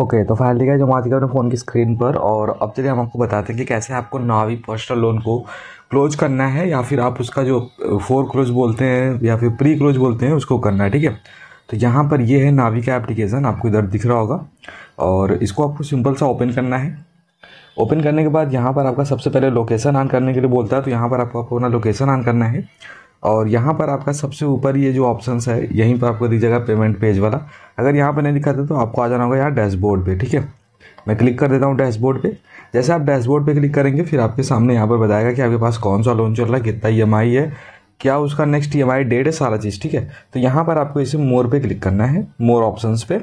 okay okay, तो file दिखाई हम आज अपने फ़ोन की स्क्रीन पर और अब चलिए हम आपको बताते हैं कि कैसे आपको नावी पर्सनल लोन को क्लोज करना है या फिर आप उसका जो फोर क्लोज बोलते हैं या फिर प्री क्लोज बोलते हैं उसको करना है ठीक है तो यहाँ पर ये है नावी का एप्लीकेशन आपको इधर दिख रहा होगा और इसको आपको सिंपल सा ओपन करना है ओपन करने के बाद यहाँ पर आपका सबसे पहले लोकेशन ऑन करने के लिए बोलता है तो यहाँ पर आपको अपना लोकेशन ऑन करना है और यहाँ पर आपका सबसे ऊपर ये जो ऑप्शन है यहीं पर आपको दीजिएगा पेमेंट पेज वाला अगर यहाँ पर नहीं दिखाते तो आपको आ जाना होगा यहाँ डैशबोर्ड पर ठीक है मैं क्लिक कर देता हूँ डैशबोर्ड पे जैसे आप डैशबोर्ड पे क्लिक करेंगे फिर आपके सामने यहाँ पर बताएगा कि आपके पास कौन सा लोन चल रहा है कितना ई e है क्या उसका नेक्स्ट ई डेट है सारा चीज़ ठीक है तो यहाँ पर आपको इसे मोर पे क्लिक करना है मोर ऑप्शंस पे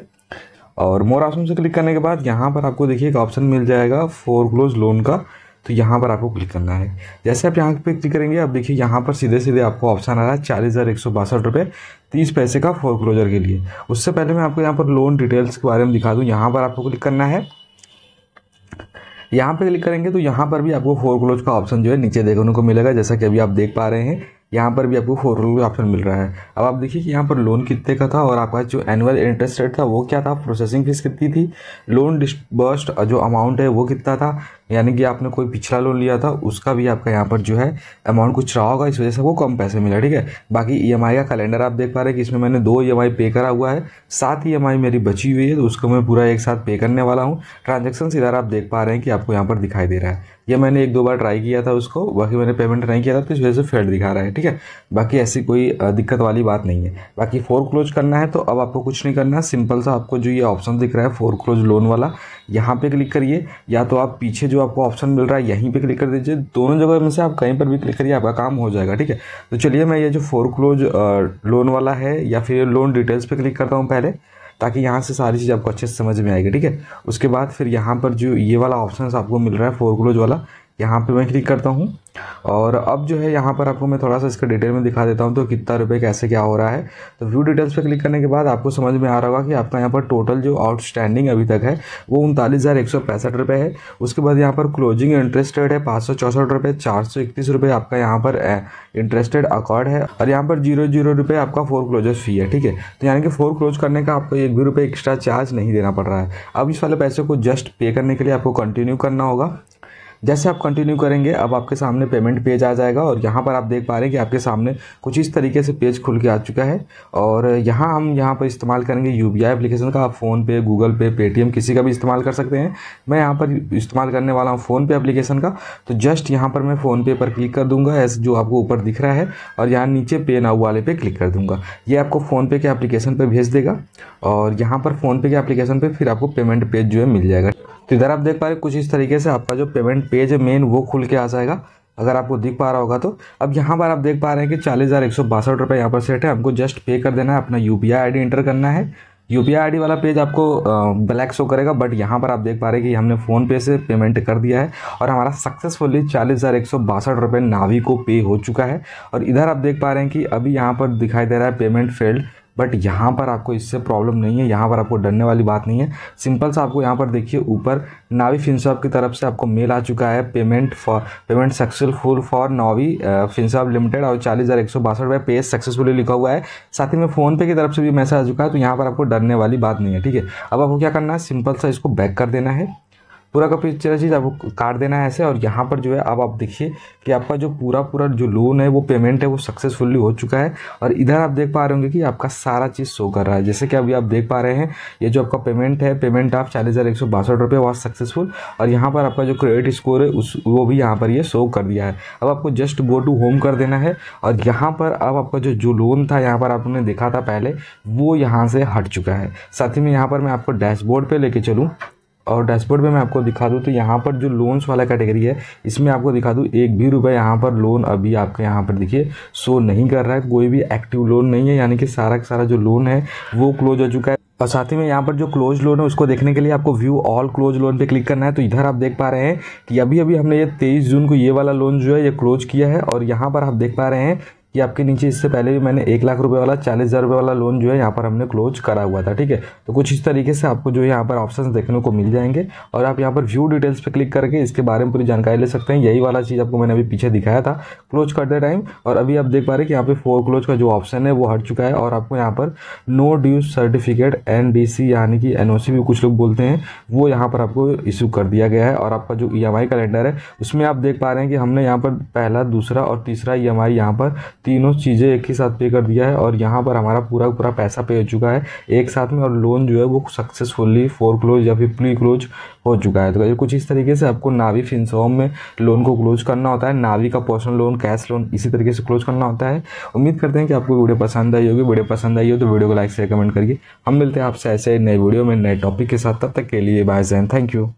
और मोर ऑप्शन से क्लिक करने के बाद यहाँ पर आपको देखिए एक ऑप्शन मिल जाएगा फोर क्लोज लोन का तो यहाँ पर आपको क्लिक करना है जैसे आप यहाँ पे क्लिक करेंगे अब देखिए यहाँ पर सीधे सीधे आपको ऑप्शन आ रहा है चालीस हज़ार एक सौ बासठ रुपये तीस पैसे का फोर क्लोजर के लिए उससे पहले मैं आपको यहाँ पर लोन डिटेल्स के बारे में दिखा दूँ यहाँ पर आपको क्लिक करना है यहाँ पर क्लिक करेंगे तो यहाँ पर भी आपको फोर क्लोज का ऑप्शन जो है नीचे देखने को मिलेगा जैसा कि अभी आप देख पा रहे हैं यहाँ पर भी आपको फोर क्लोज ऑप्शन मिल रहा है अब आप देखिए कि यहाँ पर लोन कितने का था और आपका जो एनुअल इंटरेस्ट रेट था वो क्या था प्रोसेसिंग फीस कितनी थी लोन डिस्बर्स्ड जो अमाउंट है वो कितना था यानी कि आपने कोई पिछला लोन लिया था उसका भी आपका यहाँ पर जो है अमाउंट कुछ रहा होगा इस वजह से वो कम पैसे मिला ठीक है बाकी ई e का कैलेंडर आप देख पा रहे हैं कि इसमें मैंने दो ई e पे करा हुआ है सात ई e मेरी बची हुई है तो उसको मैं पूरा एक साथ पे करने वाला हूँ ट्रांजेक्शन इधर आप देख पा रहे हैं कि आपको यहाँ पर दिखाई दे रहा है ये मैंने एक दो बार ट्राई किया था उसको बाकी मैंने पेमेंट नहीं किया था तो इस वजह से फेल दिखा रहा है ठीक है बाकी ऐसी कोई दिक्कत वाली बात नहीं है बाकी फोर क्लोज करना है तो अब आपको कुछ नहीं करना है सिंपल सा आपको जो ये ऑप्शन दिख रहा है फोर क्लोज लोन वाला यहाँ पे क्लिक करिए या तो आप पीछे जो आपको ऑप्शन मिल रहा है यहीं पे क्लिक कर दीजिए दोनों जगह में से आप कहीं पर भी क्लिक करिए आपका काम हो जाएगा ठीक है तो चलिए मैं ये जो फोर क्लोज लोन वाला है या फिर लोन डिटेल्स पे क्लिक करता हूँ पहले ताकि यहाँ से सारी चीज़ आपको अच्छे से समझ में आएगी ठीक है उसके बाद फिर यहाँ पर जो ये वाला ऑप्शन आपको मिल रहा है फोर क्लोज वाला यहाँ पे मैं क्लिक करता हूँ और अब जो है यहाँ पर आपको मैं थोड़ा सा इसका डिटेल में दिखा देता हूँ तो कितना रुपये कैसे क्या हो रहा है तो व्यू डिटेल्स पे क्लिक करने के बाद आपको समझ में आ रहा होगा कि आपका यहाँ पर टोटल जो आउटस्टैंडिंग अभी तक है वो उनतालीस हज़ार एक सौ पैंसठ रुपये है उसके बाद यहाँ पर क्लोजिंग इंटरेस्टेड है पाँच सौ चौसठ रुपये चार सौ रुपये आपका यहाँ पर इंटरेस्टेड अकॉर्ड है और यहाँ पर जीरो जीरो रुपये आपका फोर क्लोजर फी है ठीक है तो यानी कि फोर क्लोज करने का आपको एक भी रुपये एक्स्ट्रा चार्ज नहीं देना पड़ रहा है अब इस वाले पैसे को जस्ट पे करने के लिए आपको कंटिन्यू करना होगा जैसे आप कंटिन्यू करेंगे अब आपके सामने पेमेंट पेज आ जाएगा और यहाँ पर आप देख पा रहे हैं कि आपके सामने कुछ इस तरीके से पेज खुल के आ चुका है और यहाँ हम यहाँ पर इस्तेमाल करेंगे यू बी एप्लीकेशन का आप फ़ोनपे गूगल पे पेटीएम किसी का भी इस्तेमाल कर सकते हैं मैं यहाँ पर इस्तेमाल करने वाला हूँ फ़ोनपे एप्लीकेशन का तो जस्ट यहाँ पर मैं फ़ोनपे पर क्लिक कर दूँगा ऐसे जो आपको ऊपर दिख रहा है और यहाँ नीचे पे नाउ वाले पर क्लिक कर दूँगा ये आपको फ़ोनपे के एप्लीकेशन पर भेज देगा और यहाँ पर फ़ोनपे के एप्लीकेशन पर फिर आपको पेमेंट पेज जो है मिल जाएगा तो इधर आप देख पा रहे कुछ इस तरीके से आपका जो पेमेंट पेज है मेन वो खुल के आ जाएगा अगर आपको दिख पा रहा होगा तो अब यहाँ पर आप देख पा रहे हैं कि चालीस हज़ार एक सौ बासठ रुपये यहाँ पर सेट है आपको जस्ट पे कर देना है अपना यू पी आई एंटर करना है यू पी आई वाला पेज आपको ब्लैक शो करेगा बट यहाँ पर आप देख पा रहे हैं कि हमने फोन पे से पेमेंट कर दिया है और हमारा सक्सेसफुली चालीस हज़ार एक सौ बासठ रुपये नावी को पे हो चुका है और इधर आप देख पा रहे हैं कि अभी यहाँ पर दिखाई दे रहा है पेमेंट फेल्ड बट यहाँ पर आपको इससे प्रॉब्लम नहीं है यहाँ पर आपको डरने वाली बात नहीं है सिंपल सा आपको यहाँ पर देखिए ऊपर नावी फिनसॉप की तरफ से आपको मेल आ चुका है payment for payment successful for Navi Finserv Limited और चालीस हज़ार एक सौ बासठ रुपये पे सक्सेसफुली लिखा हुआ है साथ ही में फ़ोनपे की तरफ से भी मैसेज आ चुका है तो यहाँ पर आपको डरने वाली बात नहीं है ठीक है अब आपको क्या करना है सिंपल सा इसको बैक कर देना है पूरा का पिक्चर चीज़ आपको काट देना है ऐसे और यहाँ पर जो है अब आप देखिए कि आपका जो पूरा पूरा जो लोन है वो पेमेंट है वो सक्सेसफुली हो चुका है और इधर आप देख पा रहे होंगे कि आपका सारा चीज़ शो कर रहा है जैसे कि अभी आप देख पा रहे हैं ये जो आपका पेमेंट है पेमेंट आप चालीस हज़ार एक सौ बासठ रुपये वहाँ सक्सेसफुल और यहाँ पर आपका जो क्रेडिट स्कोर है उस वो भी यहाँ पर ये शो कर दिया है अब आपको जस्ट गो टू होम कर देना है और यहाँ पर अब आपका जो जो लोन था यहाँ पर आपने देखा था पहले वो यहाँ से हट चुका है साथ ही में यहाँ पर मैं आपको डैशबोर्ड पर लेके चलूँ और डैशबोर्ड पे मैं आपको दिखा दूँ तो यहाँ पर जो लोन्स वाला कैटेगरी है इसमें आपको दिखा दूँ एक भी रुपये यहाँ पर लोन अभी आपके यहाँ पर देखिए शो नहीं कर रहा है कोई भी एक्टिव लोन नहीं है यानी कि सारा का सारा जो लोन है वो क्लोज हो चुका है और साथ ही में यहाँ पर जो क्लोज लोन है उसको देखने के लिए आपको व्यू ऑल क्लोज लोन पे क्लिक करना है तो इधर आप देख पा रहे हैं कि अभी अभी हमने ये तेईस जून को ये वाला लोन जो है ये क्लोज किया है और यहाँ पर आप देख पा रहे हैं ये आपके नीचे इससे पहले भी मैंने एक लाख रुपये वाला चालीस हज़ार रुपये वाला लोन जो है यहाँ पर हमने क्लोज करा हुआ था ठीक है तो कुछ इस तरीके से आपको जो है यहाँ पर ऑप्शन देखने को मिल जाएंगे और आप यहाँ पर व्यू डिटेल्स पर क्लिक करके इसके बारे में पूरी जानकारी ले सकते हैं यही वाला चीज़ आपको मैंने अभी पीछे दिखाया था क्लोज करते टाइम और अभी आप देख पा रहे हैं कि यहाँ पर फोर क्लोज का जो ऑप्शन है वो हट चुका है और आपको यहाँ पर नो ड्यू सर्टिफिकेट एन यानी कि एन भी कुछ लोग बोलते हैं वो यहाँ पर आपको इशू कर दिया गया है और आपका जो ई e कैलेंडर है उसमें आप देख पा रहे हैं कि हमने यहाँ पर पहला दूसरा और तीसरा ई e एम यहाँ पर तीनों चीज़ें एक ही साथ पे कर दिया है और यहाँ पर हमारा पूरा पूरा पैसा पे हो चुका है एक साथ में और लोन जो है वो सक्सेसफुली फोर क्लोज या फिर प्री क्लोज हो चुका है तो कुछ इस तरीके से आपको नावी फिनसॉम में लोन को क्लोज करना होता है नावी का पर्सनल लोन कैश लोन इसी तरीके से क्लोज करना होता है उम्मीद करते हैं कि आपको वीडियो पसंद आई होगी वीडियो पसंद आई हो तो वीडियो को लाइक से कमेंट करिए हम मिलते हैं आपसे ऐसे नए वीडियो में नए टॉपिक के साथ तब तक के लिए बाय जैन थैंक यू